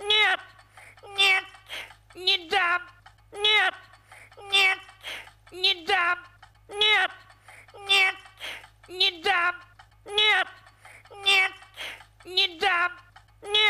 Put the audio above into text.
Нет! Нет! Не дам! Нет! Нет! Не дам! Нет! Нет! Не дам! Нет! Нет! Не дам! Нет!